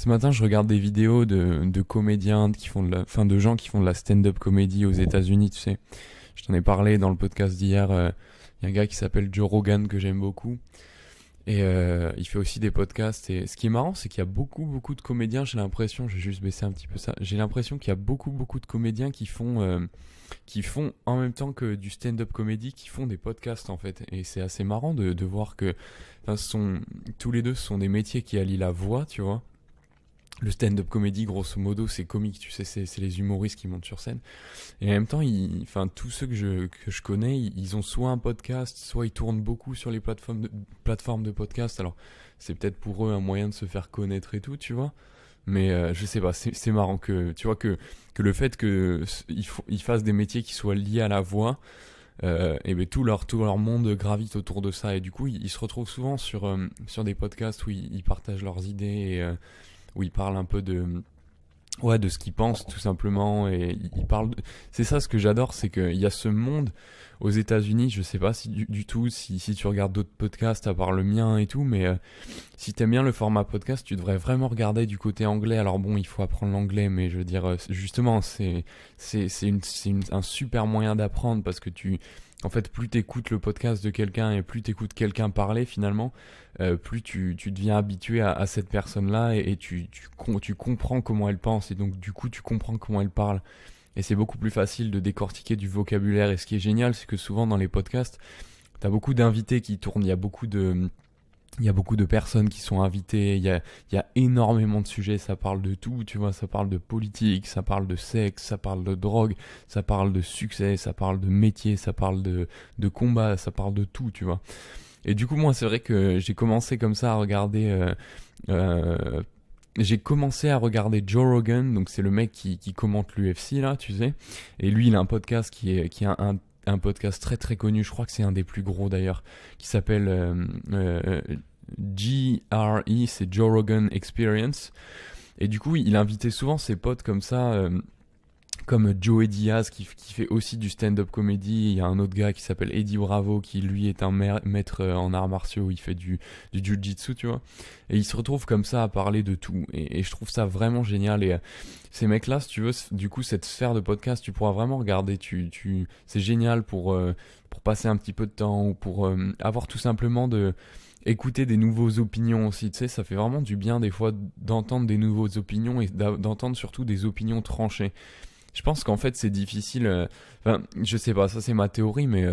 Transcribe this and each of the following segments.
Ce matin, je regarde des vidéos de, comédiens qui font de la, fin, de gens qui font de la stand-up comédie aux États-Unis, tu sais. Je t'en ai parlé dans le podcast d'hier. Euh, il y a un gars qui s'appelle Joe Rogan que j'aime beaucoup. Et euh, il fait aussi des podcasts. Et ce qui est marrant, c'est qu'il y a beaucoup, beaucoup de comédiens. J'ai l'impression, je vais juste baisser un petit peu ça. J'ai l'impression qu'il y a beaucoup, beaucoup de comédiens qui font, euh, qui font en même temps que du stand-up comédie, qui font des podcasts en fait. Et c'est assez marrant de, voir que, sont tous les deux ce sont des métiers qui allient la voix, tu vois le stand-up comédie, grosso modo, c'est comique, tu sais, c'est, c'est les humoristes qui montent sur scène. Et en même temps, ils, enfin, tous ceux que je, que je connais, ils, ont soit un podcast, soit ils tournent beaucoup sur les plateformes de, plateformes de podcast. Alors, c'est peut-être pour eux un moyen de se faire connaître et tout, tu vois. Mais euh, je sais pas, c'est, c'est marrant que, tu vois, que, que le fait qu'ils ils fassent des métiers qui soient liés à la voix, euh, et bien tout leur, tout leur monde gravite autour de ça. Et du coup, ils, se retrouvent souvent sur, euh, sur des podcasts où ils, ils partagent leurs idées et euh, où il parle un peu de, de ce qu'il pense tout simplement. Et il parle. C'est ça ce que j'adore, c'est qu'il y a ce monde aux États-Unis. Je sais pas si du, tout si, tu regardes d'autres podcasts à part le mien et tout, mais euh, si t'aimes bien le format podcast, tu devrais vraiment regarder du côté anglais. Alors bon, il faut apprendre l'anglais, mais je veux dire, euh, justement, c'est c'est c'est un super moyen d'apprendre parce que tu en fait, plus t'écoutes le podcast de quelqu'un et plus t'écoutes quelqu'un parler finalement, euh, plus tu, tu, deviens habitué à, cette personne-là et, tu, tu, tu, comprends comment elle pense et donc du coup tu comprends comment elle parle. Et c'est beaucoup plus facile de décortiquer du vocabulaire. Et ce qui est génial, c'est que souvent dans les podcasts, t'as beaucoup d'invités qui tournent, il y a beaucoup de il y a beaucoup de personnes qui sont invitées, il y a, il y a énormément de sujets, ça parle de tout, tu vois, ça parle de politique, ça parle de sexe, ça parle de drogue, ça parle de succès, ça parle de métier, ça parle de, de combat, ça parle de tout, tu vois. Et du coup, moi, c'est vrai que j'ai commencé comme ça à regarder... Euh, euh j'ai commencé à regarder Joe Rogan, donc c'est le mec qui, qui commente l'UFC là, tu sais. Et lui, il a un podcast qui est, qui a un un podcast très très connu, je crois que c'est un des plus gros d'ailleurs, qui s'appelle euh, euh, GRE, c'est Joe Rogan Experience. Et du coup, il invitait souvent ses potes comme ça, euh, comme Joe Diaz qui, fait aussi du stand-up comedy. Il y a un autre gars qui s'appelle Eddie Bravo qui lui est un maître en arts martiaux, il fait du, du jiu-jitsu, tu vois. Et il se retrouve comme ça à parler de tout. Et, et je trouve ça vraiment génial. Et, ces mecs-là, si tu veux, du coup, cette sphère de podcast, tu pourras vraiment regarder. Tu, tu, c'est génial pour, euh, pour passer un petit peu de temps ou pour euh, avoir tout simplement de écouter des nouveaux opinions aussi. Tu sais, ça fait vraiment du bien des fois d'entendre des nouveaux opinions et d'entendre surtout des opinions tranchées. Je pense qu'en fait, c'est difficile. Euh, enfin, je sais pas, ça c'est ma théorie, mais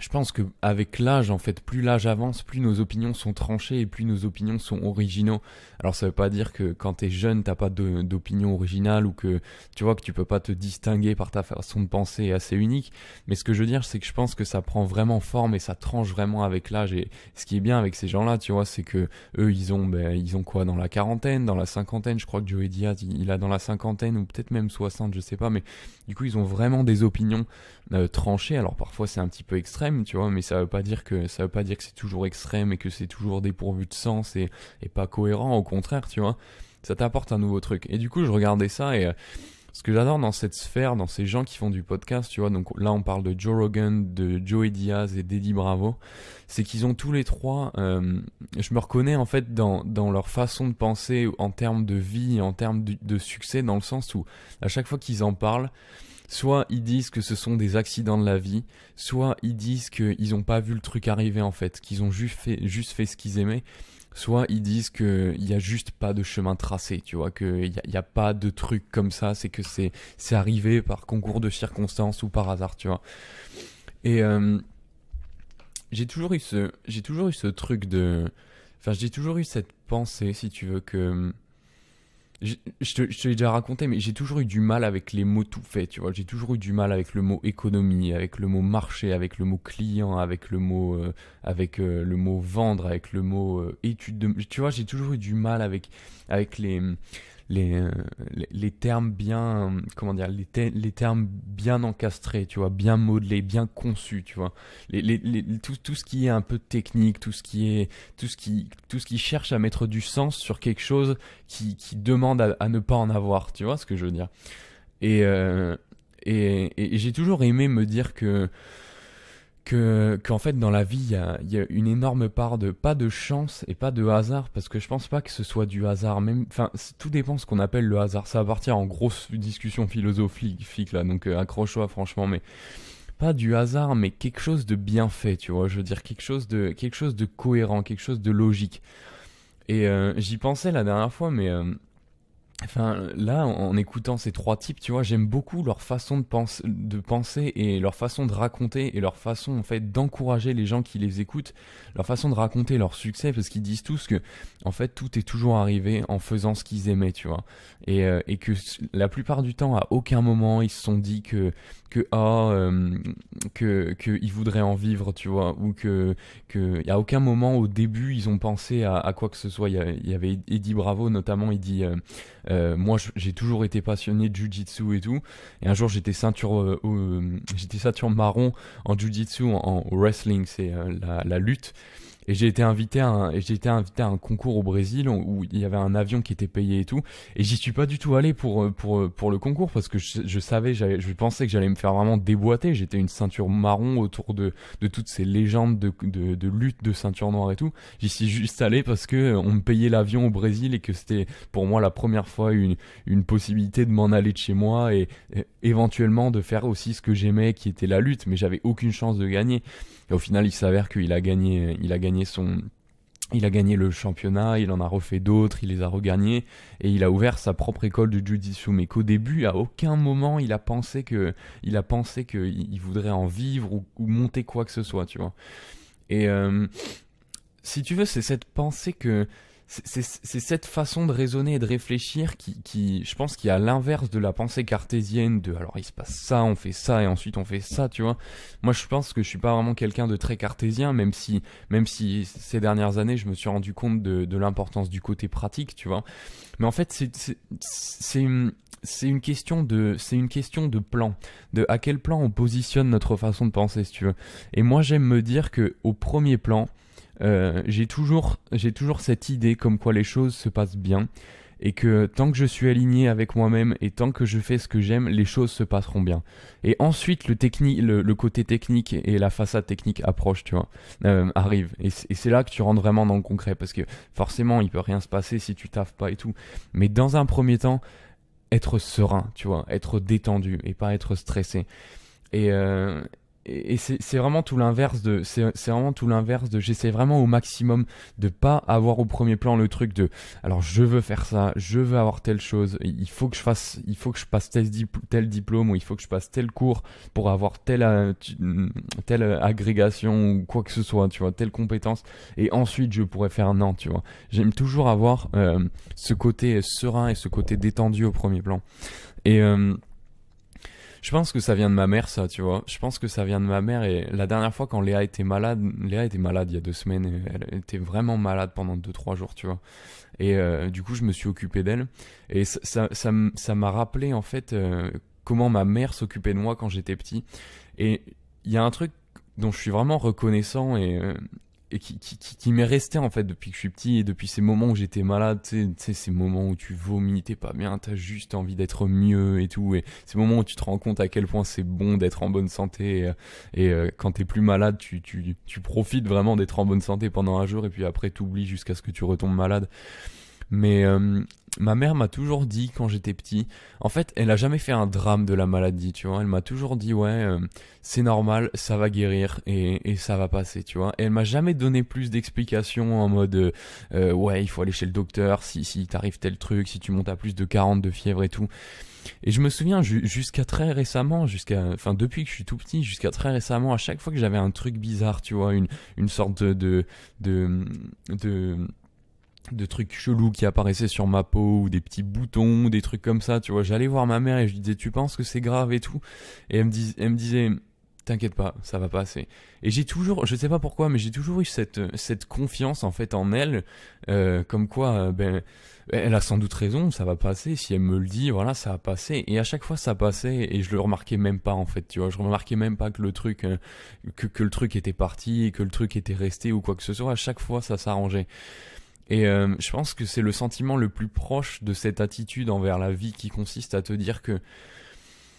je pense que avec l'âge, en fait, plus l'âge avance, plus nos opinions sont tranchées et plus nos opinions sont originaux. Alors ça veut pas dire que quand t'es jeune, t'as pas d'opinion originale ou que tu vois que tu peux pas te distinguer par ta façon de penser assez unique. Mais ce que je veux dire, c'est que je pense que ça prend vraiment forme et ça tranche vraiment avec l'âge. Et ce qui est bien avec ces gens-là, tu vois, c'est que eux, ils ont, ben, ils ont quoi dans la quarantaine, dans la cinquantaine. Je crois que Joey Diaz, il a dans la cinquantaine ou peut-être même soixante, je sais pas. Mais du coup, ils ont vraiment des opinions euh, tranchées. Alors parfois, c'est un petit peu extrême tu vois, mais ça veut pas dire que ça veut pas dire que c'est toujours extrême et que c'est toujours dépourvu de sens et, et pas cohérent, au contraire, tu vois. Ça t'apporte un nouveau truc. Et du coup, je regardais ça et ce que j'adore dans cette sphère, dans ces gens qui font du podcast, tu vois, donc là on parle de Joe Rogan, de Joey Diaz et d'Eddie Bravo, c'est qu'ils ont tous les trois, euh, je me reconnais en fait dans, leur façon de penser en termes de vie, en termes de, succès, dans le sens où à chaque fois qu'ils en parlent, soit ils disent que ce sont des accidents de la vie, soit ils disent qu'ils n'ont pas vu le truc arriver en fait, qu'ils ont juste fait, juste fait ce qu'ils aimaient soit ils disent qu'il n'y a juste pas de chemin tracé, tu vois, qu'il n'y a, a, pas de truc comme ça, c'est que c'est, c'est arrivé par concours de circonstances ou par hasard, tu vois. Et euh, j'ai toujours eu ce j'ai toujours eu ce truc de enfin j'ai toujours eu cette pensée si tu veux que je, je, te, l'ai déjà raconté, mais j'ai toujours eu du mal avec les mots tout fait, tu vois. J'ai toujours eu du mal avec le mot économie, avec le mot marché, avec le mot client, avec le mot, euh, avec, euh, le mot vendre, avec le mot euh, étude de... Tu vois, j'ai toujours eu du mal avec, avec les... Euh, les, les, termes bien, comment dire, les, les, termes bien encastrés, tu vois, bien modelés, bien conçus, tu vois. les les Tout, tout, ce qui est un peu technique, tout ce qui est, tout ce qui, tout ce qui cherche à mettre du sens sur quelque chose qui, qui demande à, ne pas en avoir, tu vois ce que je veux dire. et, euh, et j'ai toujours aimé me dire que que qu'en fait dans la vie il y a, une énorme part de pas de chance et pas de hasard parce que je pense pas que ce soit du hasard même enfin tout dépend ce qu'on appelle le hasard ça va partir en grosse discussion philosophique là donc euh, accroche-toi franchement mais pas du hasard mais quelque chose de bien fait tu vois je veux dire quelque chose de quelque chose de cohérent quelque chose de logique et euh, j'y pensais la dernière fois mais euh, Enfin, là, en écoutant ces trois types, tu vois, j'aime beaucoup leur façon de, de penser et leur façon de raconter et leur façon, en fait, d'encourager les gens qui les écoutent, leur façon de raconter leur succès, parce qu'ils disent tous que, en fait, tout est toujours arrivé en faisant ce qu'ils aimaient, tu vois. Et, euh, et que la plupart du temps, à aucun moment, ils se sont dit que que ah, euh, qu'ils voudraient en vivre, tu vois, ou que que a aucun moment au début ils ont pensé à, quoi que ce soit. Il y, avait Eddie Bravo notamment, il dit euh, euh, moi j'ai toujours été passionné de jujitsu et tout, et un jour j'étais ceinture j'étais ceinture marron en jujitsu en, en wrestling, c'est la, la lutte et j'ai été invité à un, invité à un concours au Brésil où il y avait un avion qui était payé et tout et j'y suis pas du tout allé pour euh, euh, pour le concours parce que je, savais je pensais que j'allais me faire vraiment déboîter j'étais une ceinture marron autour de de toutes ces légendes de lutte de ceinture noire et tout j'y suis juste allé parce que euh, on me payait l'avion au Brésil et que c'était pour moi la première fois une une possibilité de m'en aller de chez moi et, éventuellement de faire aussi ce que j'aimais qui était la lutte mais j'avais aucune chance de gagner et au final il s'avère qu'il a gagné il a gagné son, il a gagné le championnat, il en a refait d'autres, il les a regagnés, et il a ouvert sa propre école de jiu Mais qu'au début, à aucun moment, il a pensé que, il a pensé voudrait en vivre ou, monter quoi que ce soit, tu vois. Et euh, si tu veux, c'est cette pensée que c'est cette façon de raisonner et de réfléchir qui, qui je pense, qui est à l'inverse de la pensée cartésienne de alors il se passe ça, on fait ça et ensuite on fait ça, tu vois. Moi, je pense que je suis pas vraiment quelqu'un de très cartésien, même si, même si ces dernières années, je me suis rendu compte de, de l'importance du côté pratique, tu vois. Mais en fait, c'est c'est une question de c'est une question de plan de à quel plan on positionne notre façon de penser si tu veux et moi j'aime me dire que au premier plan euh, j'ai toujours, j'ai toujours cette idée comme quoi les choses se passent bien et que tant que je suis aligné avec moi-même et tant que je fais ce que j'aime, les choses se passeront bien. Et ensuite, le, le, côté technique et la façade technique approche, tu vois, euh, arrive. Et, c'est là que tu rentres vraiment dans le concret, parce que forcément, il peut rien se passer si tu taffes pas et tout. Mais dans un premier temps, être serein, tu vois, être détendu et pas être stressé. Et, euh, et, c'est vraiment tout l'inverse de c'est vraiment tout l'inverse de j'essaie vraiment au maximum de pas avoir au premier plan le truc de alors je veux faire ça je veux avoir telle chose il faut que je fasse il faut que je passe tel, diplôme ou il faut que je passe tel cours pour avoir telle euh, mm, telle euh, agrégation ou quoi que ce soit tu vois telle compétence et ensuite je pourrais faire non tu vois j'aime toujours avoir euh, ce côté serein et ce côté détendu au premier plan et je pense que ça vient de ma mère, ça, tu vois. Je pense que ça vient de ma mère. Et la dernière fois, quand Léa était malade, Léa était malade il y a deux semaines. elle était vraiment malade pendant deux, trois jours, tu vois. Et euh, du coup, je me suis occupé d'elle. Et ça, m'a rappelé, en fait, euh, comment ma mère s'occupait de moi quand j'étais petit. Et il y a un truc dont je suis vraiment reconnaissant et, euh, et qui, qui, qui, m'est resté en fait depuis que je suis petit et depuis ces moments où j'étais malade, tu sais, ces moments où tu vomis, t'es pas bien, t'as juste envie d'être mieux et tout, et ces moments où tu te rends compte à quel point c'est bon d'être en bonne santé, et, euh, euh, quand t'es plus malade, tu, tu, tu profites vraiment d'être en bonne santé pendant un jour, et puis après t'oublies jusqu'à ce que tu retombes malade. Mais euh, ma mère m'a toujours dit quand j'étais petit, en fait, elle a jamais fait un drame de la maladie, tu vois. Elle m'a toujours dit, ouais, euh, c'est normal, ça va guérir et, et, ça va passer, tu vois. Et elle m'a jamais donné plus d'explications en mode, euh, euh, ouais, il faut aller chez le docteur si, si t'arrives tel truc, si tu montes à plus de 40 de fièvre et tout. Et je me souviens jusqu'à très récemment, jusqu'à, enfin depuis que je suis tout petit, jusqu'à très récemment, à chaque fois que j'avais un truc bizarre, tu vois, une, une sorte de, de, de de trucs chelous qui apparaissaient sur ma peau ou des petits boutons, des trucs comme ça, tu vois. J'allais voir ma mère et je disais tu penses que c'est grave et tout et elle me, elle me disait t'inquiète pas, ça va passer. Et j'ai toujours, je sais pas pourquoi, mais j'ai toujours eu cette cette confiance en fait en elle, euh, comme quoi euh, ben elle a sans doute raison, ça va passer. Si elle me le dit, voilà, ça va passer. Et à chaque fois, ça passait et je le remarquais même pas en fait, tu vois. Je remarquais même pas que le truc, euh, que que le truc était parti, que le truc était resté ou quoi que ce soit. À chaque fois, ça s'arrangeait. Et euh, je pense que c'est le sentiment le plus proche de cette attitude envers la vie qui consiste à te dire que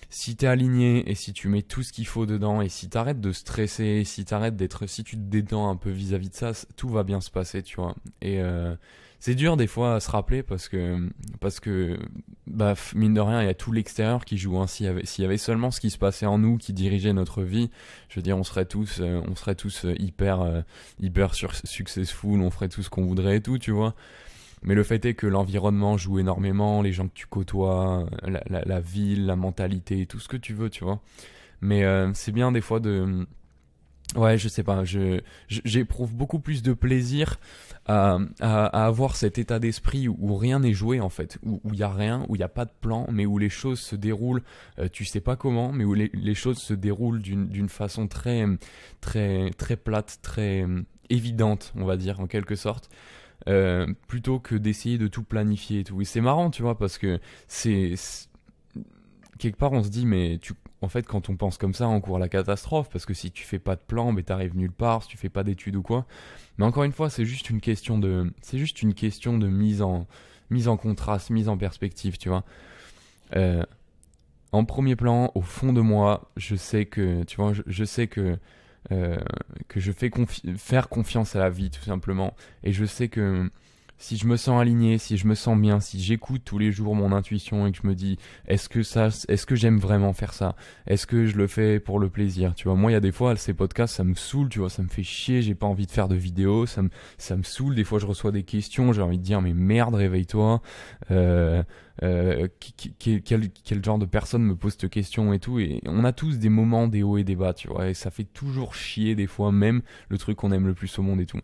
si t'es aligné et si tu mets tout ce qu'il faut dedans et si t'arrêtes de stresser, si t'arrêtes d'être, si tu te détends un peu vis-à-vis de ça, tout va bien se passer, tu vois. Et euh, c'est dur des fois à se rappeler parce que, parce que bah, mine de rien, il y a tout l'extérieur qui joue. Hein. ainsi S'il y, avait, seulement ce qui se passait en nous qui dirigeait notre vie, je veux dire, on serait tous, euh, on serait tous euh, hyper, euh, hyper sur successful, on ferait tout ce qu'on voudrait et tout, tu vois. Mais le fait est que l'environnement joue énormément, les gens que tu côtoies, la, ville, la mentalité, tout ce que tu veux, tu vois. Mais c'est bien des fois de Ouais, je sais pas, je j'éprouve beaucoup plus de plaisir à, euh, à, à avoir cet état d'esprit où, rien n'est joué en fait, où il n'y a rien, où il n'y a pas de plan, mais où les choses se déroulent, euh, tu sais pas comment, mais où les, les choses se déroulent d'une façon très très très plate, très euh, évidente, on va dire en quelque sorte. Euh, plutôt que d'essayer de tout planifier et tout. Et c'est marrant, tu vois, parce que c'est quelque part on se dit mais tu en fait, quand on pense comme ça, on court la catastrophe, parce que si tu fais pas de plan, mais t'arrives nulle part, si tu fais pas d'études ou quoi. Mais encore une fois, c'est juste une question de, c'est juste une question de mise en, mise en contraste, mise en perspective, tu vois. Euh, en premier plan, au fond de moi, je sais que, tu vois, je, sais que, euh, que je fais confi faire confiance à la vie, tout simplement. Et je sais que, si je me sens aligné, si je me sens bien, si j'écoute tous les jours mon intuition et que je me dis est-ce que ça est-ce que j'aime vraiment faire ça Est-ce que je le fais pour le plaisir Tu vois, moi il y a des fois ces podcasts ça me saoule, tu vois, ça me fait chier, j'ai pas envie de faire de vidéos, ça me ça me saoule, des fois je reçois des questions, j'ai envie de dire mais merde, réveille-toi. Euh, euh, qui, quel, genre de personne me pose cette question et tout. Et on a tous des moments, des hauts et des bas, tu vois. Et ça fait toujours chier des fois, même le truc qu'on aime le plus au monde et tout.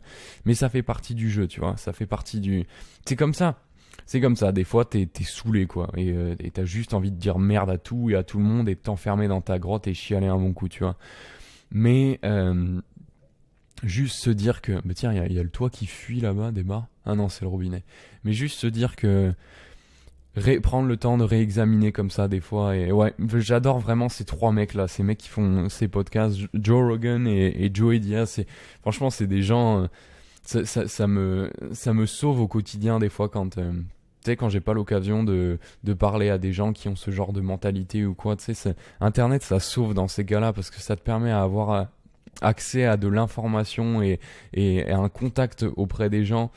Mais ça fait partie du jeu, tu vois. Ça fait partie du. C'est comme ça. C'est comme ça, des fois t'es saoulé quoi, et euh, t'as juste envie de dire merde à tout et à tout le monde et de t'enfermer dans ta grotte et chialer un bon coup, tu vois. Mais euh, juste se dire que, mais bah, tiens, il y, y, a le toit qui fuit là-bas, des bas. Ah non, c'est le robinet. Mais juste se dire que Ré prendre le temps de réexaminer comme ça des fois et ouais j'adore vraiment ces trois mecs là ces mecs qui font ces podcasts Joe Rogan et, Joe Joey Diaz franchement c'est des gens euh, ça, me ça me sauve au quotidien des fois quand euh, tu sais quand j'ai pas l'occasion de, de parler à des gens qui ont ce genre de mentalité ou quoi tu sais internet ça sauve dans ces cas là parce que ça te permet à avoir euh, accès à de l'information et, et, un contact auprès des gens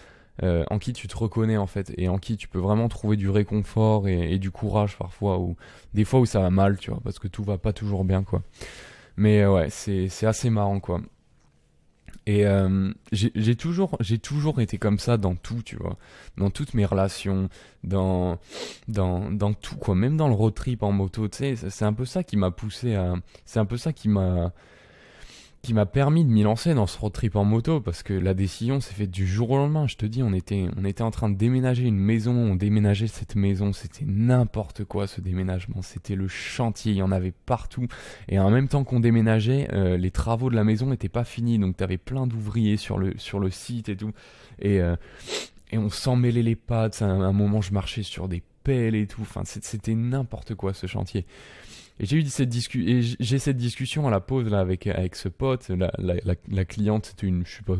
euh, en qui tu te reconnais en fait et en qui tu peux vraiment trouver du réconfort et, du courage parfois ou des fois où ça va mal tu vois parce que tout va pas toujours bien quoi mais euh, ouais c'est c'est assez marrant quoi et euh, j'ai toujours, J'ai toujours été comme ça dans tout, tu vois. Dans toutes mes relations, dans, dans, dans tout, quoi. Même dans le road trip en moto, tu sais, c'est un peu ça qui m'a poussé à... C'est un peu ça qui m'a qui m'a permis de m'y lancer dans ce road trip en moto parce que la décision s'est faite du jour au lendemain. Je te dis, on était, on était en train de déménager une maison, on déménageait cette maison, c'était n'importe quoi ce déménagement, c'était le chantier, il y en avait partout. Et en même temps qu'on déménageait, euh, les travaux de la maison n'étaient pas finis, donc t'avais plein d'ouvriers sur le, sur le site et tout. Et, euh, et on s'en mêlait les pattes, à un moment je marchais sur des pelles et tout, enfin c'était n'importe quoi ce chantier. Et j'ai eu cette, et j'ai cette discussion à la pause là, avec, avec ce pote. La, la, la, cliente, c'était une, je sais pas,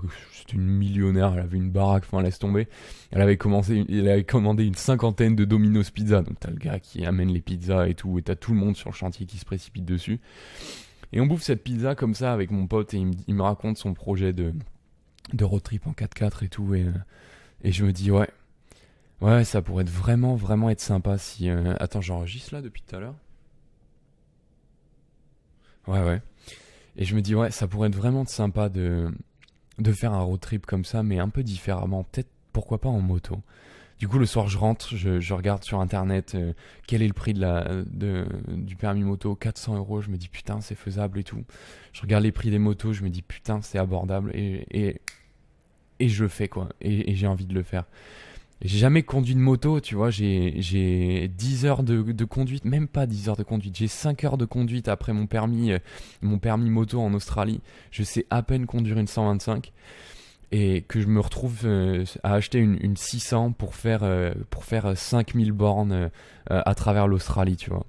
une millionnaire, elle avait une baraque, enfin laisse tomber. Elle avait, commencé, elle avait commandé une cinquantaine de Domino's Pizza. Donc t'as le gars qui amène les pizzas et tout, et t'as tout le monde sur le chantier qui se précipite dessus. Et on bouffe cette pizza comme ça avec mon pote et il me, raconte son projet de, de road trip en 4x4 et tout. Et, euh, et je me dis, ouais, ouais, ça pourrait être vraiment, vraiment être sympa si. Euh, attends, j'enregistre là depuis tout à l'heure Ouais, ouais. Et je me dis, ouais, ça pourrait être vraiment sympa de, de faire un road trip comme ça, mais un peu différemment. Peut-être, pourquoi pas en moto. Du coup, le soir, je rentre, je, je regarde sur internet euh, quel est le prix de la, de, du permis moto, 400 euros. Je me dis, putain, c'est faisable et tout. Je regarde les prix des motos, je me dis, putain, c'est abordable. Et, et, et je fais, quoi. et j'ai envie de le faire. J'ai jamais conduit de moto, tu vois, j'ai j'ai 10 heures de, conduite, même pas 10 heures de conduite, j'ai 5 heures de conduite après mon permis, euh, mon permis moto en Australie. Je sais à peine conduire une 125 et que je me retrouve euh, à acheter une, 600 pour faire, euh, pour faire 5000 bornes à travers l'Australie, tu vois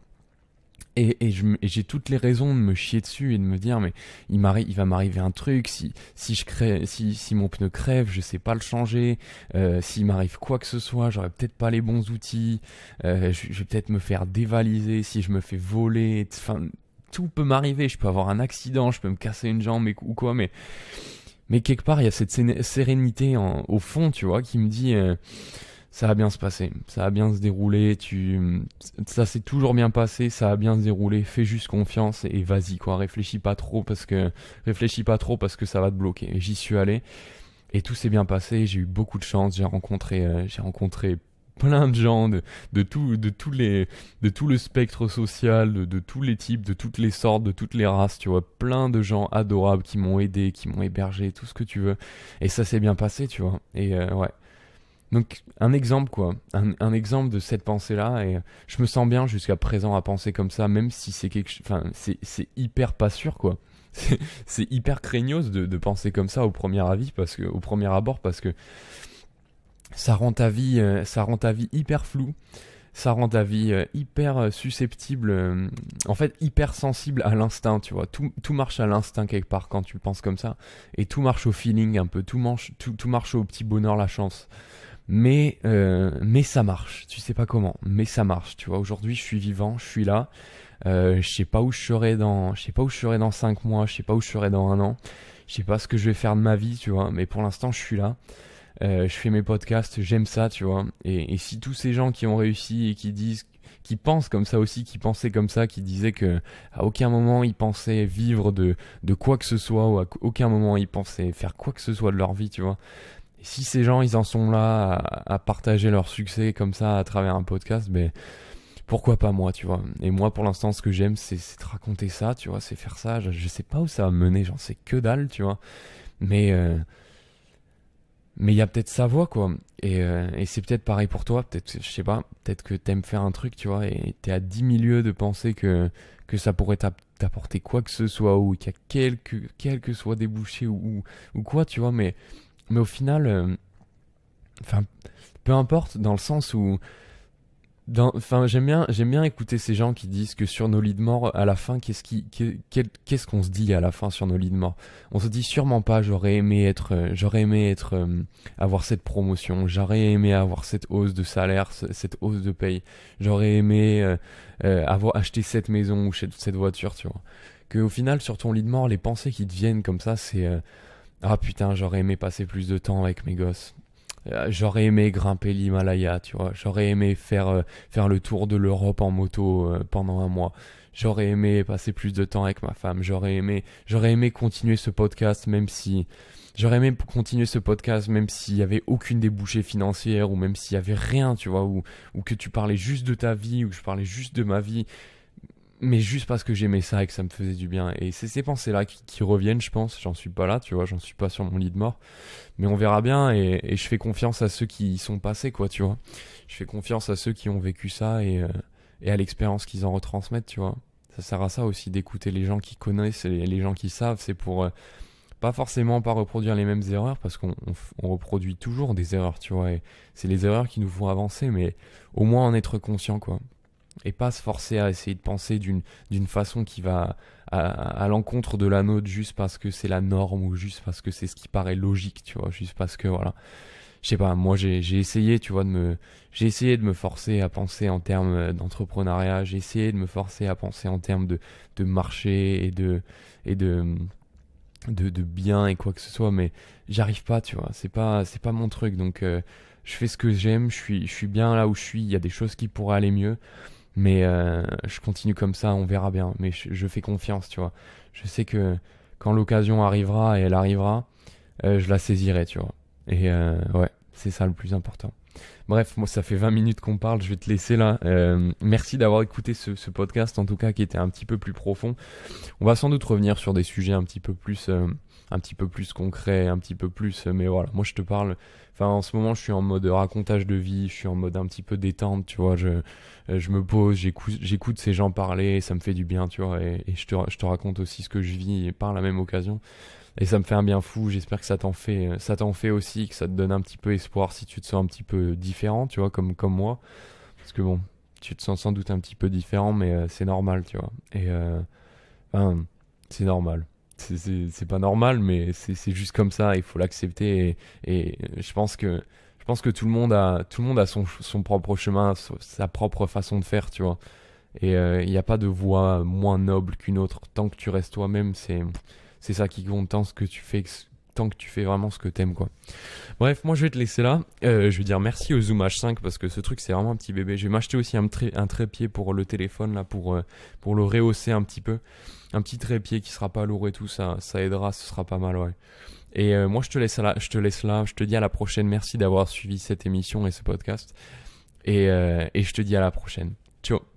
et, et j'ai toutes les raisons de me chier dessus et de me dire mais il m'arrive il va m'arriver un truc si si je crée si si mon pneu crève je sais pas le changer euh, s'il m'arrive quoi que ce soit j'aurai peut-être pas les bons outils euh, je, vais peut-être me faire dévaliser si je me fais voler enfin tout peut m'arriver je peux avoir un accident je peux me casser une jambe ou quoi mais mais quelque part il y a cette sérénité au fond tu vois qui me dit euh, ça va bien se passer, ça va bien se dérouler, tu, ça s'est toujours bien passé, ça va bien se dérouler, fais juste confiance et vas-y quoi, réfléchis pas trop parce que, réfléchis pas trop parce que ça va te bloquer. J'y suis allé et tout s'est bien passé, j'ai eu beaucoup de chance, j'ai rencontré, euh, j'ai rencontré plein de gens de, de tout de tous les de tout le spectre social de, tous les types de toutes les sortes de toutes les races tu vois plein de gens adorables qui m'ont aidé qui m'ont hébergé tout ce que tu veux et ça s'est bien passé tu vois et euh, ouais donc un exemple quoi, un, exemple de cette pensée-là, et euh, je me sens bien jusqu'à présent à penser comme ça, même si c'est quelque, enfin c'est hyper pas sûr quoi. C'est hyper craignos de, penser comme ça au premier avis parce que, au premier abord parce que ça rend ta vie, euh, ça rend ta vie hyper floue, ça rend ta vie euh, hyper susceptible, en fait hyper sensible à l'instinct, tu vois. Tout, tout marche à l'instinct quelque part quand tu penses comme ça, et tout marche au feeling un peu, tout tout marche au petit bonheur, la chance mais euh, mais ça marche tu sais pas comment mais ça marche tu vois aujourd'hui je suis vivant je suis là euh, je sais pas où je serai dans je sais pas où je serai dans 5 mois je sais pas où je serai dans un an je sais pas ce que je vais faire de ma vie tu vois mais pour l'instant je suis là euh, je fais mes podcasts j'aime ça tu vois et, et si tous ces gens qui ont réussi et qui disent qui pensent comme ça aussi, qui pensaient comme ça, qui disaient que à aucun moment ils pensaient vivre de, de quoi que ce soit, ou à aucun moment ils pensaient faire quoi que ce soit de leur vie, tu vois si ces gens, ils en sont là à, partager leur succès comme ça à travers un podcast, ben pourquoi pas moi, tu vois. Et moi, pour l'instant, ce que j'aime, c'est te raconter ça, tu vois, c'est faire ça. Je, sais pas où ça va mener, j'en sais que dalle, tu vois. Mais euh, mais il y a peut-être sa voix, quoi. Euh, et, c'est peut-être pareil pour toi, peut-être, je sais pas, peut-être que t'aimes faire un truc, tu vois, et t'es à 10 milieux de penser que, que ça pourrait t'apporter quoi que ce soit, ou qu'il y a quelque, quelque soit débouché, ou, ou, ou quoi, tu vois, mais mais au final, euh, enfin, peu importe, dans le sens où enfin j'aime bien j'aime bien écouter ces gens qui disent que sur nos lits de mort à la fin qu'est-ce qui qu'est-ce qu'on se dit à la fin sur nos lits de mort on se dit sûrement pas j'aurais aimé être euh, j'aurais aimé être euh, avoir cette promotion j'aurais aimé avoir cette hausse de salaire cette hausse de paye j'aurais aimé avoir acheté cette maison ou cette voiture tu vois que au final sur ton lit de mort les pensées qui te viennent comme ça c'est ah putain, j'aurais aimé passer plus de temps avec mes gosses. Euh, j'aurais aimé grimper l'Himalaya, tu vois. J'aurais aimé faire, euh, faire le tour de l'Europe en moto euh, pendant un mois. J'aurais aimé passer plus de temps avec ma femme. J'aurais aimé, j'aurais aimé continuer ce podcast, même si j'aurais aimé continuer ce podcast, même s'il y avait aucune débouchée financière ou même s'il y avait rien, tu vois, ou que tu parlais juste de ta vie ou que je parlais juste de ma vie mais juste parce que j'aimais ça et que ça me faisait du bien. Et c'est ces pensées-là qui, reviennent, je pense. J'en suis pas là, tu vois, j'en suis pas sur mon lit de mort. Mais on verra bien et, je fais confiance à ceux qui y sont passés, quoi, tu vois. Je fais confiance à ceux qui ont vécu ça euh, et, à l'expérience qu'ils en retransmettent, tu vois. Ça sert à ça aussi d'écouter les gens qui connaissent et les gens qui savent. C'est pour euh, pas forcément pas reproduire les mêmes erreurs parce qu'on reproduit toujours des erreurs, tu vois. Et c'est les erreurs qui nous font avancer, mais au moins en être conscient, quoi et pas se forcer à essayer de penser d'une façon qui va à, à l'encontre de la nôtre juste parce que c'est la norme ou juste parce que c'est ce qui paraît logique, tu vois, juste parce que voilà. Je sais pas, moi j'ai essayé, tu vois, de me j'ai essayé de me forcer à penser en termes euh, d'entrepreneuriat, j'ai essayé de me forcer à penser en termes de, de marché et de et de de, de bien et quoi que ce soit, mais j'arrive pas, tu vois. C'est pas, pas mon truc. Donc, euh, je fais ce que j'aime, je suis, je suis bien là où je suis. Il y a des choses qui pourraient aller mieux. Mais euh, je continue comme ça, on verra bien. Mais je, fais confiance, tu vois. Je sais que quand l'occasion arrivera et elle arrivera, euh, je la saisirai, tu vois. Et euh, ouais, c'est ça le plus important. Bref, moi ça fait 20 minutes qu'on parle, je vais te laisser là. Euh, merci d'avoir écouté ce, podcast en tout cas qui était un petit peu plus profond. On va sans doute revenir sur des sujets un petit peu plus euh, un petit peu plus concrets, un petit peu plus euh, mais voilà, moi je te parle enfin en ce moment je suis en mode racontage de vie, je suis en mode un petit peu détente, tu vois, je je me pose, j'écoute ces gens parler, ça me fait du bien, tu vois et, je, te, je te raconte aussi ce que je vis par la même occasion. Et ça me fait un bien fou. J'espère que ça t'en fait, euh, ça t'en fait aussi, que ça te donne un petit peu espoir si tu te sens un petit peu différent, tu vois, comme comme moi. Parce que bon, tu te sens sans doute un petit peu différent, mais euh, c'est normal, tu vois. Et euh, c'est normal. C'est pas normal, mais c'est juste comme ça. Il faut l'accepter. Et, je pense que je pense que tout le monde a tout le monde a son, son propre chemin, sa propre façon de faire, tu vois. Et il n'y a pas de voie moins noble qu'une autre. Tant que tu restes toi-même, c'est c'est ça qui compte tant ce que tu fais tant que tu fais vraiment ce que t'aimes quoi. Bref, moi je vais te laisser là. Euh, je vais dire merci au Zoom H5 parce que ce truc c'est vraiment un petit bébé. Je vais m'acheter aussi un, trépied pour le téléphone là pour euh, pour le rehausser un petit peu. Un petit trépied qui sera pas lourd et tout ça ça aidera, ce sera pas mal ouais. Et euh, moi je te laisse là, je te laisse là, je te dis à la prochaine. Merci d'avoir suivi cette émission et ce podcast. Et, et je te dis à la prochaine. Ciao.